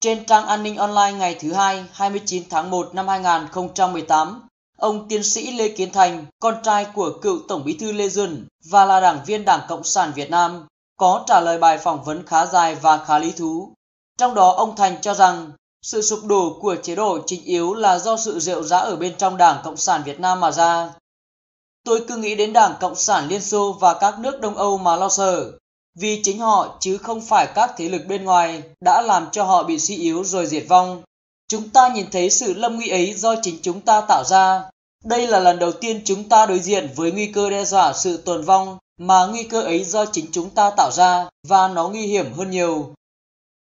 Trên trang an ninh online ngày thứ Hai 29 tháng 1 năm 2018, ông tiến sĩ Lê Kiến Thành, con trai của cựu Tổng bí thư Lê Duẩn và là đảng viên Đảng Cộng sản Việt Nam, có trả lời bài phỏng vấn khá dài và khá lý thú. Trong đó ông Thành cho rằng sự sụp đổ của chế độ chính yếu là do sự rượu rã ở bên trong Đảng Cộng sản Việt Nam mà ra. Tôi cứ nghĩ đến Đảng Cộng sản Liên Xô và các nước Đông Âu mà lo sợ, vì chính họ chứ không phải các thế lực bên ngoài đã làm cho họ bị suy yếu rồi diệt vong. Chúng ta nhìn thấy sự lâm nguy ấy do chính chúng ta tạo ra. Đây là lần đầu tiên chúng ta đối diện với nguy cơ đe dọa sự tồn vong mà nguy cơ ấy do chính chúng ta tạo ra và nó nguy hiểm hơn nhiều.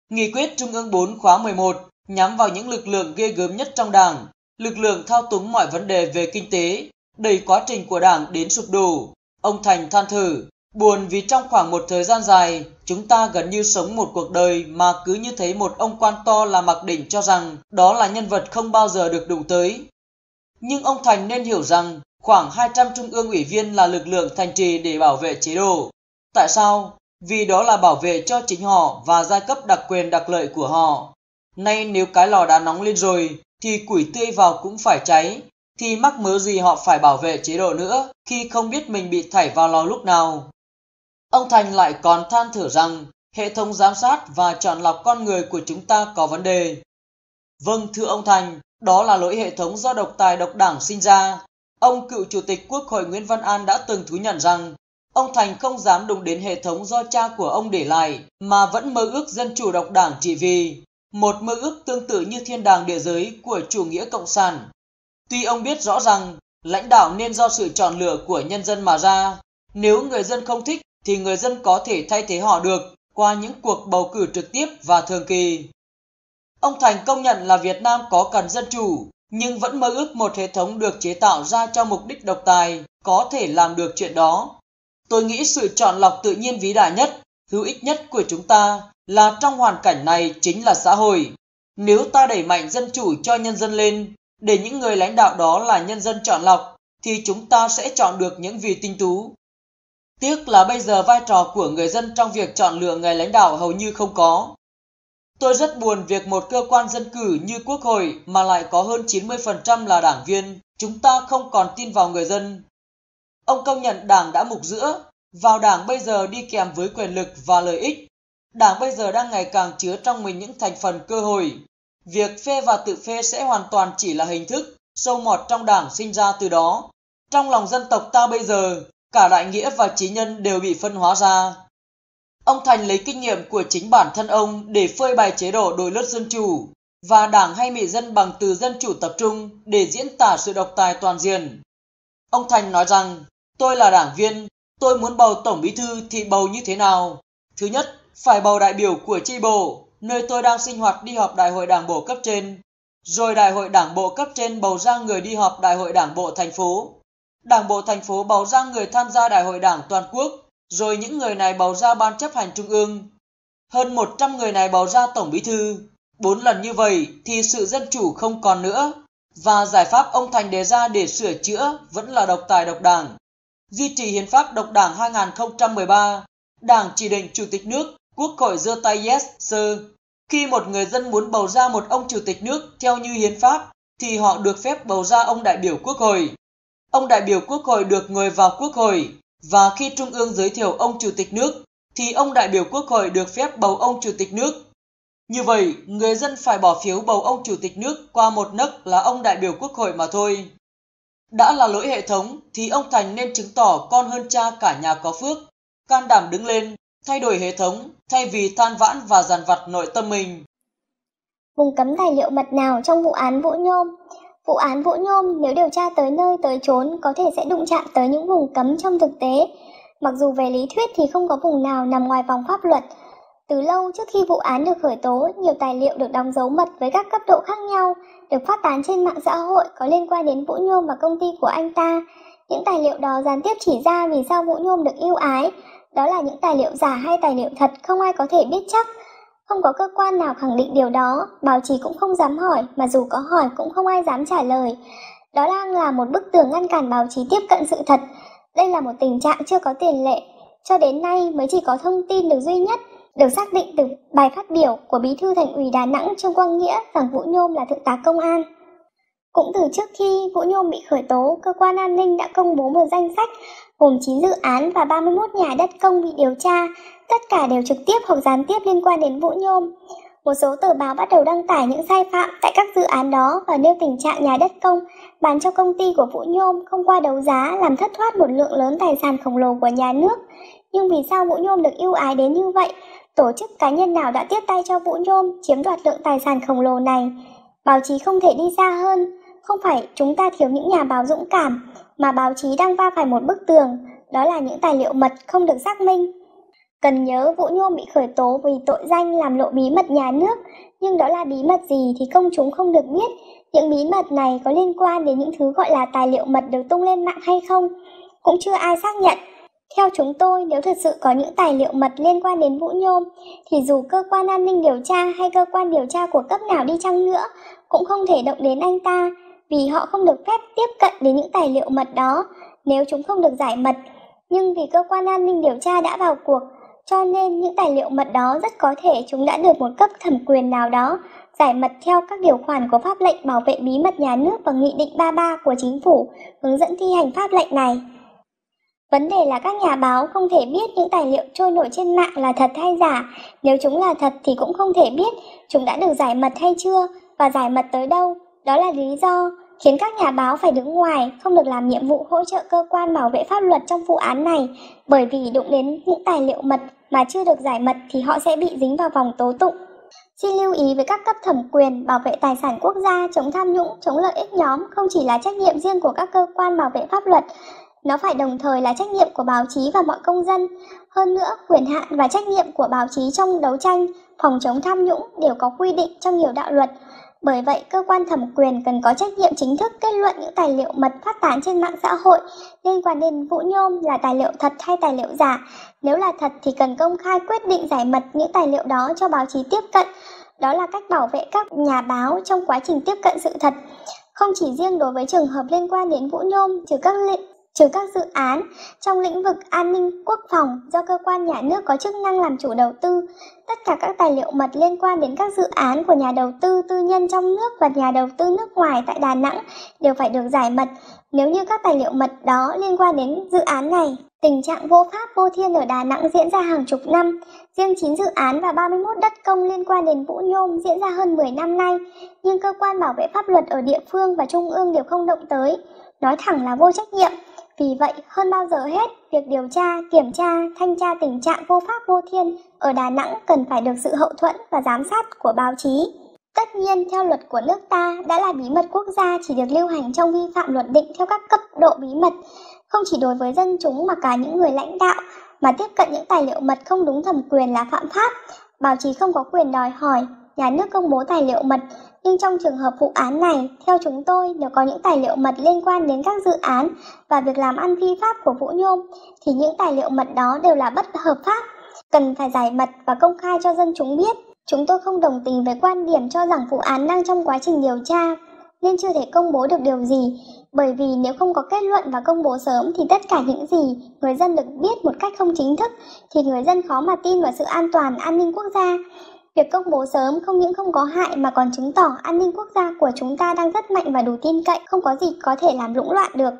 Nghị quyết Trung ương 4 khóa 11 nhắm vào những lực lượng ghê gớm nhất trong Đảng, lực lượng thao túng mọi vấn đề về kinh tế, đẩy quá trình của Đảng đến sụp đổ. Ông Thành than thở, Buồn vì trong khoảng một thời gian dài, chúng ta gần như sống một cuộc đời mà cứ như thấy một ông quan to là mặc định cho rằng đó là nhân vật không bao giờ được đụng tới. Nhưng ông Thành nên hiểu rằng khoảng 200 trung ương ủy viên là lực lượng thành trì để bảo vệ chế độ. Tại sao? Vì đó là bảo vệ cho chính họ và giai cấp đặc quyền đặc lợi của họ. Nay nếu cái lò đã nóng lên rồi, thì củi tươi vào cũng phải cháy, thì mắc mớ gì họ phải bảo vệ chế độ nữa khi không biết mình bị thảy vào lò lúc nào Ông Thành lại còn than thở rằng hệ thống giám sát và chọn lọc con người của chúng ta có vấn đề. Vâng, thưa ông Thành, đó là lỗi hệ thống do độc tài độc đảng sinh ra. Ông cựu Chủ tịch Quốc hội Nguyễn Văn An đã từng thú nhận rằng ông Thành không dám đụng đến hệ thống do cha của ông để lại mà vẫn mơ ước dân chủ độc đảng chỉ vì một mơ ước tương tự như thiên đàng địa giới của chủ nghĩa cộng sản. Tuy ông biết rõ rằng lãnh đạo nên do sự chọn lựa của nhân dân mà ra, nếu người dân không thích thì người dân có thể thay thế họ được qua những cuộc bầu cử trực tiếp và thường kỳ. Ông Thành công nhận là Việt Nam có cần dân chủ, nhưng vẫn mơ ước một hệ thống được chế tạo ra cho mục đích độc tài có thể làm được chuyện đó. Tôi nghĩ sự chọn lọc tự nhiên vĩ đại nhất, hữu ích nhất của chúng ta là trong hoàn cảnh này chính là xã hội. Nếu ta đẩy mạnh dân chủ cho nhân dân lên, để những người lãnh đạo đó là nhân dân chọn lọc, thì chúng ta sẽ chọn được những vị tinh tú, Tiếc là bây giờ vai trò của người dân trong việc chọn lựa người lãnh đạo hầu như không có. Tôi rất buồn việc một cơ quan dân cử như Quốc hội mà lại có hơn 90% là đảng viên, chúng ta không còn tin vào người dân. Ông công nhận đảng đã mục giữa, vào đảng bây giờ đi kèm với quyền lực và lợi ích. Đảng bây giờ đang ngày càng chứa trong mình những thành phần cơ hội. Việc phê và tự phê sẽ hoàn toàn chỉ là hình thức, sâu mọt trong đảng sinh ra từ đó. Trong lòng dân tộc ta bây giờ, cả đại nghĩa và trí nhân đều bị phân hóa ra. Ông Thành lấy kinh nghiệm của chính bản thân ông để phơi bày chế độ đối lướt dân chủ và đảng hay mỹ dân bằng từ dân chủ tập trung để diễn tả sự độc tài toàn diện. Ông Thành nói rằng, tôi là đảng viên, tôi muốn bầu tổng bí thư thì bầu như thế nào? Thứ nhất, phải bầu đại biểu của tri bộ, nơi tôi đang sinh hoạt đi họp đại hội đảng bộ cấp trên, rồi đại hội đảng bộ cấp trên bầu ra người đi họp đại hội đảng bộ thành phố Đảng bộ thành phố bầu ra người tham gia đại hội đảng toàn quốc, rồi những người này bầu ra ban chấp hành trung ương. Hơn 100 người này bầu ra tổng bí thư. Bốn lần như vậy thì sự dân chủ không còn nữa. Và giải pháp ông Thành đề ra để sửa chữa vẫn là độc tài độc đảng. Duy trì hiến pháp độc đảng 2013, đảng chỉ định chủ tịch nước, quốc hội giơ tay yes, sir. Khi một người dân muốn bầu ra một ông chủ tịch nước theo như hiến pháp thì họ được phép bầu ra ông đại biểu quốc hội. Ông đại biểu Quốc hội được mời vào Quốc hội và khi Trung ương giới thiệu ông Chủ tịch nước thì ông đại biểu Quốc hội được phép bầu ông Chủ tịch nước. Như vậy, người dân phải bỏ phiếu bầu ông Chủ tịch nước qua một nấc là ông đại biểu Quốc hội mà thôi. Đã là lỗi hệ thống thì ông Thành nên chứng tỏ con hơn cha cả nhà có phước, can đảm đứng lên, thay đổi hệ thống thay vì than vãn và dằn vặt nội tâm mình. vùng cấm tài liệu mật nào trong vụ án Vũ Nhôm, Vụ án Vũ Nhôm nếu điều tra tới nơi tới chốn có thể sẽ đụng chạm tới những vùng cấm trong thực tế. Mặc dù về lý thuyết thì không có vùng nào nằm ngoài vòng pháp luật. Từ lâu trước khi vụ án được khởi tố, nhiều tài liệu được đóng dấu mật với các cấp độ khác nhau, được phát tán trên mạng xã hội có liên quan đến Vũ Nhôm và công ty của anh ta. Những tài liệu đó gián tiếp chỉ ra vì sao Vũ Nhôm được yêu ái. Đó là những tài liệu giả hay tài liệu thật không ai có thể biết chắc. Không có cơ quan nào khẳng định điều đó, báo chí cũng không dám hỏi, mà dù có hỏi cũng không ai dám trả lời. Đó đang là một bức tường ngăn cản báo chí tiếp cận sự thật. Đây là một tình trạng chưa có tiền lệ, cho đến nay mới chỉ có thông tin được duy nhất, được xác định từ bài phát biểu của Bí thư Thành ủy Đà Nẵng Trương Quang Nghĩa rằng Vũ Nhôm là thượng tá công an. Cũng từ trước khi Vũ Nhôm bị khởi tố, cơ quan an ninh đã công bố một danh sách gồm 9 dự án và 31 nhà đất công bị điều tra, tất cả đều trực tiếp hoặc gián tiếp liên quan đến Vũ Nhôm. Một số tờ báo bắt đầu đăng tải những sai phạm tại các dự án đó và nêu tình trạng nhà đất công bán cho công ty của Vũ Nhôm không qua đấu giá làm thất thoát một lượng lớn tài sản khổng lồ của nhà nước. Nhưng vì sao Vũ Nhôm được ưu ái đến như vậy? Tổ chức cá nhân nào đã tiếp tay cho Vũ Nhôm chiếm đoạt lượng tài sản khổng lồ này? Báo chí không thể đi xa hơn, không phải chúng ta thiếu những nhà báo dũng cảm, mà báo chí đang va phải một bức tường, đó là những tài liệu mật không được xác minh. Cần nhớ Vũ Nhôm bị khởi tố vì tội danh làm lộ bí mật nhà nước, nhưng đó là bí mật gì thì công chúng không được biết. Những bí mật này có liên quan đến những thứ gọi là tài liệu mật được tung lên mạng hay không, cũng chưa ai xác nhận. Theo chúng tôi, nếu thật sự có những tài liệu mật liên quan đến Vũ Nhôm, thì dù cơ quan an ninh điều tra hay cơ quan điều tra của cấp nào đi chăng nữa, cũng không thể động đến anh ta, vì họ không được phép tiếp cận đến những tài liệu mật đó nếu chúng không được giải mật. Nhưng vì cơ quan an ninh điều tra đã vào cuộc, cho nên những tài liệu mật đó rất có thể chúng đã được một cấp thẩm quyền nào đó giải mật theo các điều khoản của pháp lệnh bảo vệ bí mật nhà nước và nghị định 33 của chính phủ hướng dẫn thi hành pháp lệnh này. Vấn đề là các nhà báo không thể biết những tài liệu trôi nổi trên mạng là thật hay giả, nếu chúng là thật thì cũng không thể biết chúng đã được giải mật hay chưa và giải mật tới đâu. Đó là lý do khiến các nhà báo phải đứng ngoài, không được làm nhiệm vụ hỗ trợ cơ quan bảo vệ pháp luật trong vụ án này, bởi vì đụng đến những tài liệu mật mà chưa được giải mật thì họ sẽ bị dính vào vòng tố tụng. Xin lưu ý với các cấp thẩm quyền bảo vệ tài sản quốc gia, chống tham nhũng, chống lợi ích nhóm không chỉ là trách nhiệm riêng của các cơ quan bảo vệ pháp luật, nó phải đồng thời là trách nhiệm của báo chí và mọi công dân. Hơn nữa, quyền hạn và trách nhiệm của báo chí trong đấu tranh, phòng chống tham nhũng đều có quy định trong nhiều đạo luật, bởi vậy, cơ quan thẩm quyền cần có trách nhiệm chính thức kết luận những tài liệu mật phát tán trên mạng xã hội liên quan đến Vũ Nhôm là tài liệu thật hay tài liệu giả. Nếu là thật thì cần công khai quyết định giải mật những tài liệu đó cho báo chí tiếp cận. Đó là cách bảo vệ các nhà báo trong quá trình tiếp cận sự thật. Không chỉ riêng đối với trường hợp liên quan đến Vũ Nhôm, trừ các trừ các dự án trong lĩnh vực an ninh quốc phòng do cơ quan nhà nước có chức năng làm chủ đầu tư. Tất cả các tài liệu mật liên quan đến các dự án của nhà đầu tư tư nhân trong nước và nhà đầu tư nước ngoài tại Đà Nẵng đều phải được giải mật. Nếu như các tài liệu mật đó liên quan đến dự án này, tình trạng vô pháp vô thiên ở Đà Nẵng diễn ra hàng chục năm. Riêng 9 dự án và 31 đất công liên quan đến Vũ Nhôm diễn ra hơn 10 năm nay, nhưng cơ quan bảo vệ pháp luật ở địa phương và trung ương đều không động tới. Nói thẳng là vô trách nhiệm. Vì vậy, hơn bao giờ hết, việc điều tra, kiểm tra, thanh tra tình trạng vô pháp vô thiên ở Đà Nẵng cần phải được sự hậu thuẫn và giám sát của báo chí. Tất nhiên, theo luật của nước ta, đã là bí mật quốc gia chỉ được lưu hành trong vi phạm luật định theo các cấp độ bí mật, không chỉ đối với dân chúng mà cả những người lãnh đạo, mà tiếp cận những tài liệu mật không đúng thẩm quyền là phạm pháp. Báo chí không có quyền đòi hỏi, nhà nước công bố tài liệu mật nhưng trong trường hợp vụ án này, theo chúng tôi nếu có những tài liệu mật liên quan đến các dự án và việc làm ăn phi pháp của Vũ Nhôm, thì những tài liệu mật đó đều là bất hợp pháp, cần phải giải mật và công khai cho dân chúng biết. Chúng tôi không đồng tình với quan điểm cho rằng vụ án đang trong quá trình điều tra, nên chưa thể công bố được điều gì, bởi vì nếu không có kết luận và công bố sớm thì tất cả những gì người dân được biết một cách không chính thức thì người dân khó mà tin vào sự an toàn an ninh quốc gia. Việc công bố sớm không những không có hại mà còn chứng tỏ an ninh quốc gia của chúng ta đang rất mạnh và đủ tin cậy, không có gì có thể làm lũng loạn được.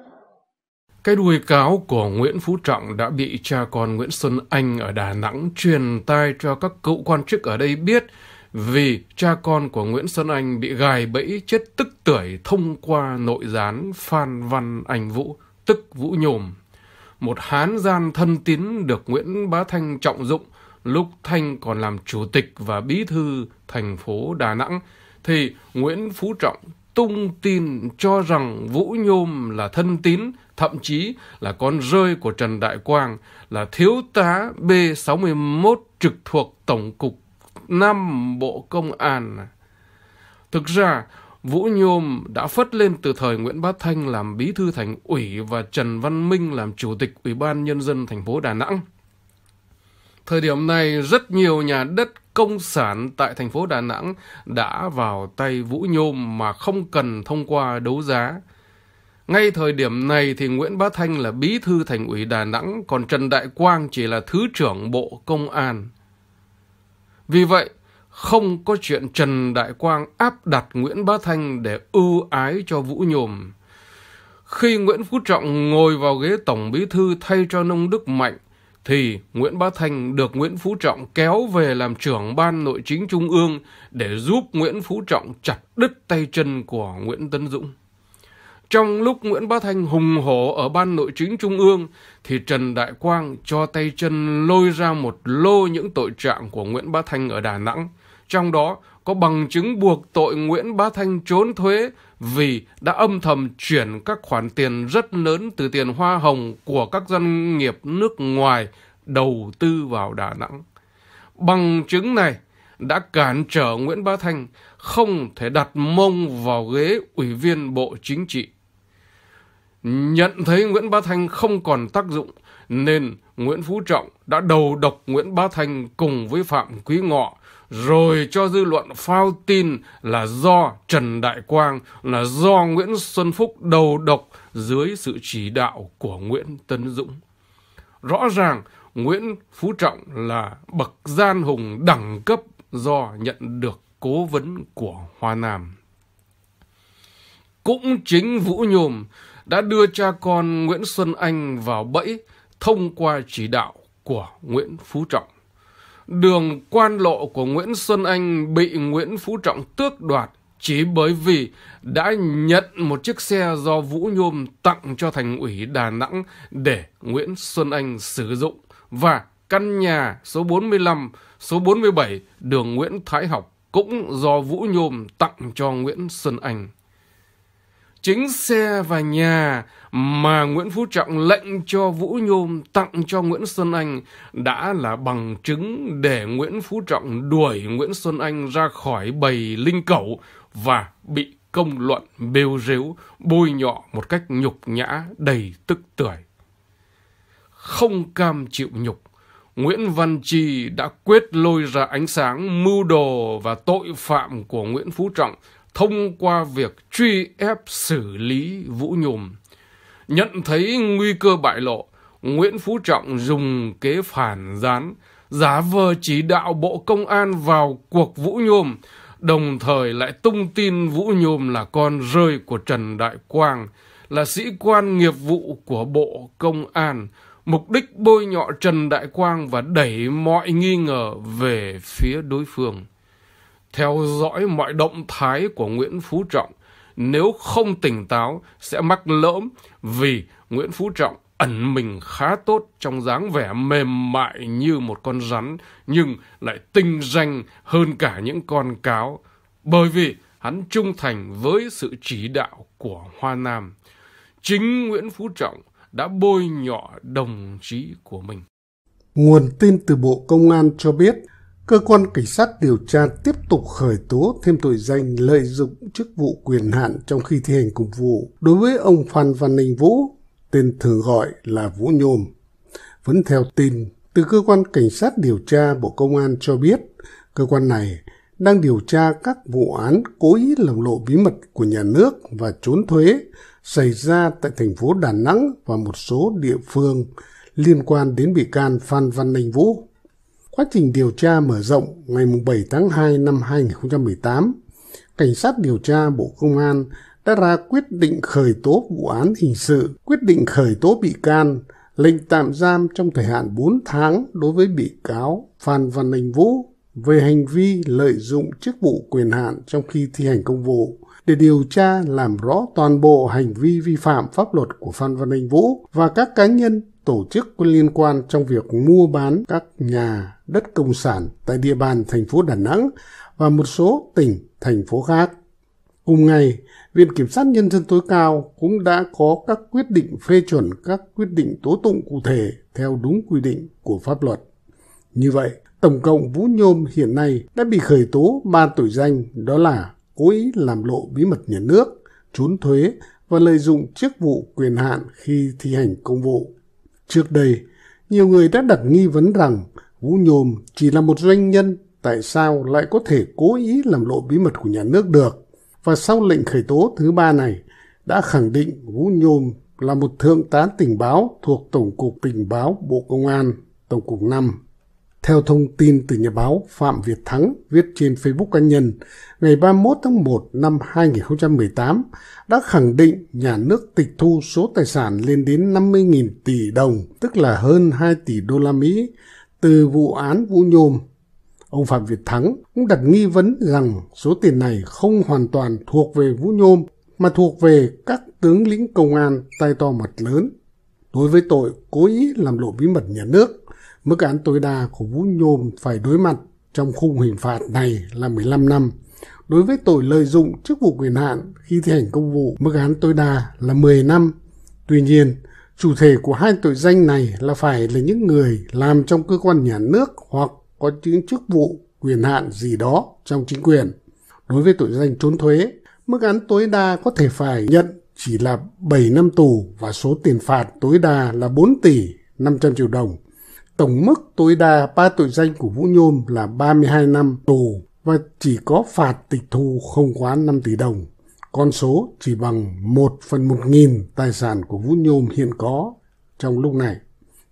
Cái đuôi cáo của Nguyễn Phú Trọng đã bị cha con Nguyễn Xuân Anh ở Đà Nẵng truyền tai cho các cựu quan chức ở đây biết vì cha con của Nguyễn Xuân Anh bị gài bẫy chết tức tuổi thông qua nội gián Phan Văn Anh Vũ, tức Vũ Nhồm. Một hán gian thân tín được Nguyễn Bá Thanh trọng dụng lúc Thanh còn làm chủ tịch và bí thư thành phố Đà Nẵng, thì Nguyễn Phú Trọng tung tin cho rằng Vũ Nhôm là thân tín, thậm chí là con rơi của Trần Đại Quang, là thiếu tá B61 trực thuộc Tổng cục Nam Bộ Công an. Thực ra, Vũ Nhôm đã phất lên từ thời Nguyễn Bá Thanh làm bí thư thành ủy và Trần Văn Minh làm chủ tịch Ủy ban Nhân dân thành phố Đà Nẵng. Thời điểm này, rất nhiều nhà đất công sản tại thành phố Đà Nẵng đã vào tay Vũ Nhôm mà không cần thông qua đấu giá. Ngay thời điểm này thì Nguyễn Bá Thanh là bí thư thành ủy Đà Nẵng, còn Trần Đại Quang chỉ là thứ trưởng Bộ Công an. Vì vậy, không có chuyện Trần Đại Quang áp đặt Nguyễn Bá Thanh để ưu ái cho Vũ Nhôm. Khi Nguyễn Phú Trọng ngồi vào ghế Tổng Bí Thư thay cho Nông Đức Mạnh, thì Nguyễn Bá Thanh được Nguyễn Phú Trọng kéo về làm trưởng ban nội chính trung ương để giúp Nguyễn Phú Trọng chặt đứt tay chân của Nguyễn Tấn Dũng. Trong lúc Nguyễn Bá Thanh hùng hổ ở ban nội chính trung ương thì Trần Đại Quang cho tay chân lôi ra một lô những tội trạng của Nguyễn Bá Thanh ở Đà Nẵng. Trong đó có bằng chứng buộc tội Nguyễn Bá Thanh trốn thuế vì đã âm thầm chuyển các khoản tiền rất lớn từ tiền hoa hồng của các doanh nghiệp nước ngoài đầu tư vào Đà Nẵng. Bằng chứng này đã cản trở Nguyễn Bá Thanh không thể đặt mông vào ghế ủy viên Bộ Chính trị. Nhận thấy Nguyễn Bá Thanh không còn tác dụng nên Nguyễn Phú Trọng đã đầu độc Nguyễn Bá Thanh cùng với Phạm Quý Ngọ rồi cho dư luận phao tin là do Trần Đại Quang, là do Nguyễn Xuân Phúc đầu độc dưới sự chỉ đạo của Nguyễn Tân Dũng. Rõ ràng Nguyễn Phú Trọng là bậc gian hùng đẳng cấp do nhận được cố vấn của Hoa Nam. Cũng chính Vũ Nhôm đã đưa cha con Nguyễn Xuân Anh vào bẫy thông qua chỉ đạo của Nguyễn Phú Trọng đường quan lộ của Nguyễn Xuân Anh bị Nguyễn Phú Trọng tước đoạt chỉ bởi vì đã nhận một chiếc xe do Vũ Nhôm tặng cho thành ủy Đà Nẵng để Nguyễn Xuân Anh sử dụng và căn nhà số 45, số 47 đường Nguyễn Thái Học cũng do Vũ Nhôm tặng cho Nguyễn Xuân Anh. Chính xe và nhà mà Nguyễn Phú Trọng lệnh cho Vũ Nhôm tặng cho Nguyễn Xuân Anh đã là bằng chứng để Nguyễn Phú Trọng đuổi Nguyễn Xuân Anh ra khỏi bầy linh cẩu và bị công luận bêu rếu, bôi nhọ một cách nhục nhã đầy tức tưởi. Không cam chịu nhục, Nguyễn Văn Trì đã quyết lôi ra ánh sáng mưu đồ và tội phạm của Nguyễn Phú Trọng thông qua việc truy ép xử lý Vũ Nhùm. Nhận thấy nguy cơ bại lộ, Nguyễn Phú Trọng dùng kế phản gián, giả vờ chỉ đạo Bộ Công an vào cuộc Vũ Nhôm, đồng thời lại tung tin Vũ Nhôm là con rơi của Trần Đại Quang, là sĩ quan nghiệp vụ của Bộ Công an, mục đích bôi nhọ Trần Đại Quang và đẩy mọi nghi ngờ về phía đối phương. Theo dõi mọi động thái của Nguyễn Phú Trọng, nếu không tỉnh táo sẽ mắc lỡm vì Nguyễn Phú Trọng ẩn mình khá tốt trong dáng vẻ mềm mại như một con rắn nhưng lại tinh danh hơn cả những con cáo bởi vì hắn trung thành với sự chỉ đạo của Hoa Nam. Chính Nguyễn Phú Trọng đã bôi nhọ đồng chí của mình. Nguồn tin từ Bộ Công an cho biết, cơ quan cảnh sát điều tra tiếp tục khởi tố thêm tội danh lợi dụng chức vụ quyền hạn trong khi thi hành công vụ đối với ông Phan Văn Ninh Vũ, tên thường gọi là Vũ Nhôm. Vẫn theo tin, từ cơ quan cảnh sát điều tra Bộ Công an cho biết, cơ quan này đang điều tra các vụ án cố ý làm lộ bí mật của nhà nước và trốn thuế xảy ra tại thành phố Đà Nẵng và một số địa phương liên quan đến bị can Phan Văn Ninh Vũ. Quá trình điều tra mở rộng ngày 7 tháng 2 năm 2018, Cảnh sát điều tra Bộ Công an đã ra quyết định khởi tố vụ án hình sự, quyết định khởi tố bị can, lệnh tạm giam trong thời hạn 4 tháng đối với bị cáo Phan Văn Anh Vũ về hành vi lợi dụng chức vụ quyền hạn trong khi thi hành công vụ để điều tra làm rõ toàn bộ hành vi vi phạm pháp luật của Phan Văn Anh Vũ và các cá nhân tổ chức liên quan trong việc mua bán các nhà đất công sản tại địa bàn thành phố Đà Nẵng và một số tỉnh, thành phố khác. Cùng ngày, Viện Kiểm sát Nhân dân tối cao cũng đã có các quyết định phê chuẩn các quyết định tố tụng cụ thể theo đúng quy định của pháp luật. Như vậy, tổng cộng Vũ Nhôm hiện nay đã bị khởi tố ba tội danh đó là cố ý làm lộ bí mật nhà nước, trốn thuế và lợi dụng chức vụ quyền hạn khi thi hành công vụ. Trước đây, nhiều người đã đặt nghi vấn rằng Vũ Nhôm chỉ là một doanh nhân, tại sao lại có thể cố ý làm lộ bí mật của nhà nước được? Và sau lệnh khởi tố thứ ba này, đã khẳng định Vũ Nhôm là một thượng tá tình báo thuộc Tổng cục Tình báo Bộ Công an, Tổng cục 5. Theo thông tin từ nhà báo Phạm Việt Thắng viết trên Facebook cá nhân ngày 31 tháng 1 năm 2018 đã khẳng định nhà nước tịch thu số tài sản lên đến 50.000 tỷ đồng, tức là hơn 2 tỷ đô la Mỹ từ vụ án Vũ Nhôm. Ông Phạm Việt Thắng cũng đặt nghi vấn rằng số tiền này không hoàn toàn thuộc về Vũ Nhôm mà thuộc về các tướng lĩnh công an tay to mặt lớn đối với tội cố ý làm lộ bí mật nhà nước Mức án tối đa của Vũ Nhôm phải đối mặt trong khung hình phạt này là 15 năm. Đối với tội lợi dụng chức vụ quyền hạn khi thi hành công vụ, mức án tối đa là 10 năm. Tuy nhiên, chủ thể của hai tội danh này là phải là những người làm trong cơ quan nhà nước hoặc có những chức vụ quyền hạn gì đó trong chính quyền. Đối với tội danh trốn thuế, mức án tối đa có thể phải nhận chỉ là 7 năm tù và số tiền phạt tối đa là 4 tỷ 500 triệu đồng. Tổng mức tối đa ba tội danh của Vũ Nhôm là 32 năm tù và chỉ có phạt tịch thu không quá 5 tỷ đồng. Con số chỉ bằng 1 phần 1 nghìn tài sản của Vũ Nhôm hiện có trong lúc này.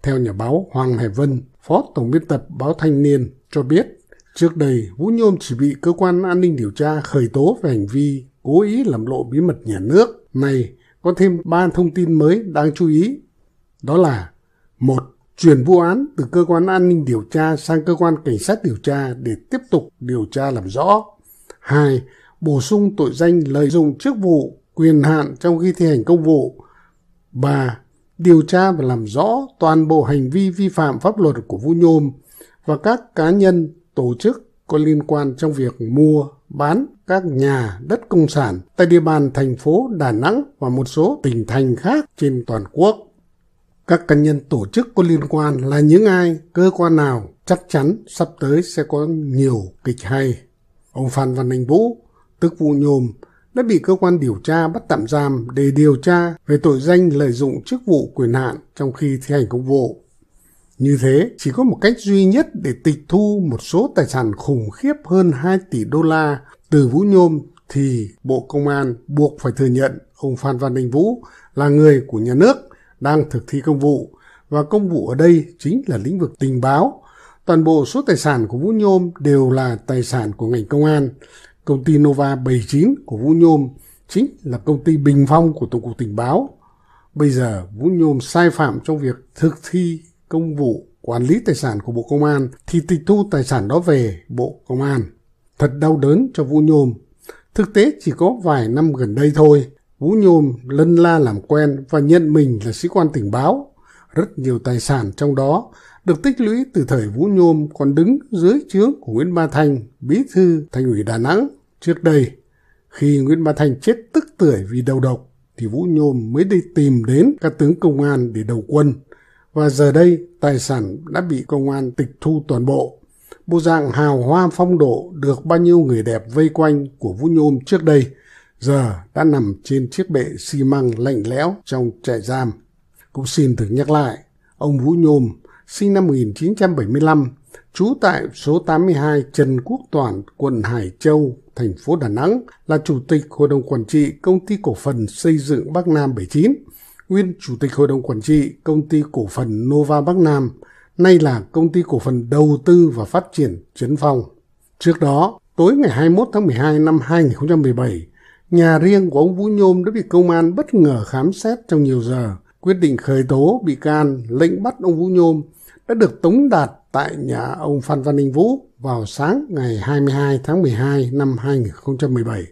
Theo nhà báo Hoàng Hải Vân, Phó Tổng biên tập báo Thanh Niên cho biết, trước đây Vũ Nhôm chỉ bị cơ quan an ninh điều tra khởi tố về hành vi cố ý làm lộ bí mật nhà nước. Này, có thêm 3 thông tin mới đáng chú ý. Đó là một chuyển vụ án từ cơ quan an ninh điều tra sang cơ quan cảnh sát điều tra để tiếp tục điều tra làm rõ. 2. Bổ sung tội danh lợi dụng chức vụ, quyền hạn trong khi thi hành công vụ. 3. Điều tra và làm rõ toàn bộ hành vi vi phạm pháp luật của Vũ Nhôm và các cá nhân, tổ chức có liên quan trong việc mua, bán các nhà đất công sản tại địa bàn thành phố Đà Nẵng và một số tỉnh thành khác trên toàn quốc. Các cá nhân tổ chức có liên quan là những ai, cơ quan nào chắc chắn sắp tới sẽ có nhiều kịch hay. Ông Phan Văn Anh Vũ, tức Vũ Nhôm, đã bị cơ quan điều tra bắt tạm giam để điều tra về tội danh lợi dụng chức vụ quyền hạn trong khi thi hành công vụ. Như thế, chỉ có một cách duy nhất để tịch thu một số tài sản khủng khiếp hơn 2 tỷ đô la từ Vũ Nhôm thì Bộ Công an buộc phải thừa nhận ông Phan Văn Đình Vũ là người của nhà nước đang thực thi công vụ và công vụ ở đây chính là lĩnh vực tình báo. Toàn bộ số tài sản của Vũ Nhôm đều là tài sản của ngành công an. Công ty Nova 79 của Vũ Nhôm chính là công ty bình phong của Tổng cục Tình báo. Bây giờ Vũ Nhôm sai phạm trong việc thực thi công vụ quản lý tài sản của Bộ Công an thì tịch thu tài sản đó về Bộ Công an. Thật đau đớn cho Vũ Nhôm. Thực tế chỉ có vài năm gần đây thôi, Vũ Nhôm lân la làm quen và nhận mình là sĩ quan tình báo. Rất nhiều tài sản trong đó được tích lũy từ thời Vũ Nhôm còn đứng dưới trướng của Nguyễn Ba Thanh, bí thư thành ủy Đà Nẵng. Trước đây, khi Nguyễn Ba Thanh chết tức tưởi vì đầu độc, thì Vũ Nhôm mới đi tìm đến các tướng công an để đầu quân. Và giờ đây, tài sản đã bị công an tịch thu toàn bộ. Bộ dạng hào hoa phong độ được bao nhiêu người đẹp vây quanh của Vũ Nhôm trước đây – giờ đã nằm trên chiếc bệ xi măng lạnh lẽo trong trại giam. Cũng xin được nhắc lại, ông Vũ Nhôm, sinh năm 1975, trú tại số 82 Trần Quốc Toản, quận Hải Châu, thành phố Đà Nẵng, là Chủ tịch Hội đồng Quản trị Công ty Cổ phần Xây dựng Bắc Nam 79, nguyên Chủ tịch Hội đồng Quản trị Công ty Cổ phần Nova Bắc Nam, nay là Công ty Cổ phần Đầu tư và Phát triển Trấn Phong. Trước đó, tối ngày 21 tháng 12 năm 2017, Nhà riêng của ông Vũ Nhôm đã bị công an bất ngờ khám xét trong nhiều giờ. Quyết định khởi tố bị can, lệnh bắt ông Vũ Nhôm đã được tống đạt tại nhà ông Phan Văn Đình Vũ vào sáng ngày 22 tháng 12 năm 2017.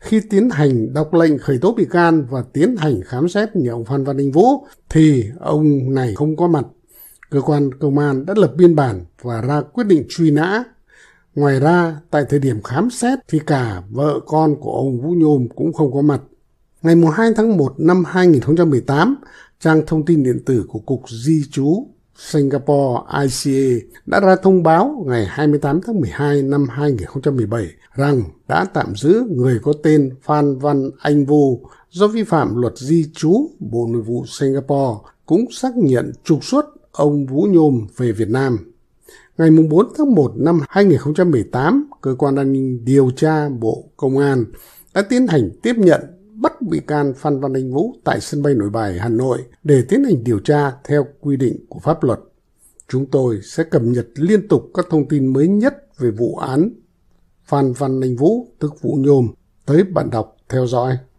Khi tiến hành đọc lệnh khởi tố bị can và tiến hành khám xét nhà ông Phan Văn Đình Vũ thì ông này không có mặt. Cơ quan công an đã lập biên bản và ra quyết định truy nã Ngoài ra, tại thời điểm khám xét thì cả vợ con của ông Vũ Nhôm cũng không có mặt. Ngày 2 tháng 1 năm 2018, trang thông tin điện tử của Cục Di trú Singapore ICA đã ra thông báo ngày 28 tháng 12 năm 2017 rằng đã tạm giữ người có tên Phan Văn Anh Vu do vi phạm luật di trú Bộ Nội vụ Singapore cũng xác nhận trục xuất ông Vũ Nhôm về Việt Nam. Ngày 4 tháng 1 năm 2018, Cơ quan An ninh Điều tra Bộ Công an đã tiến hành tiếp nhận bắt bị can Phan Văn Anh Vũ tại sân bay Nội Bài, Hà Nội để tiến hành điều tra theo quy định của pháp luật. Chúng tôi sẽ cập nhật liên tục các thông tin mới nhất về vụ án Phan Văn Anh Vũ, tức Vũ Nhôm, tới bạn đọc theo dõi.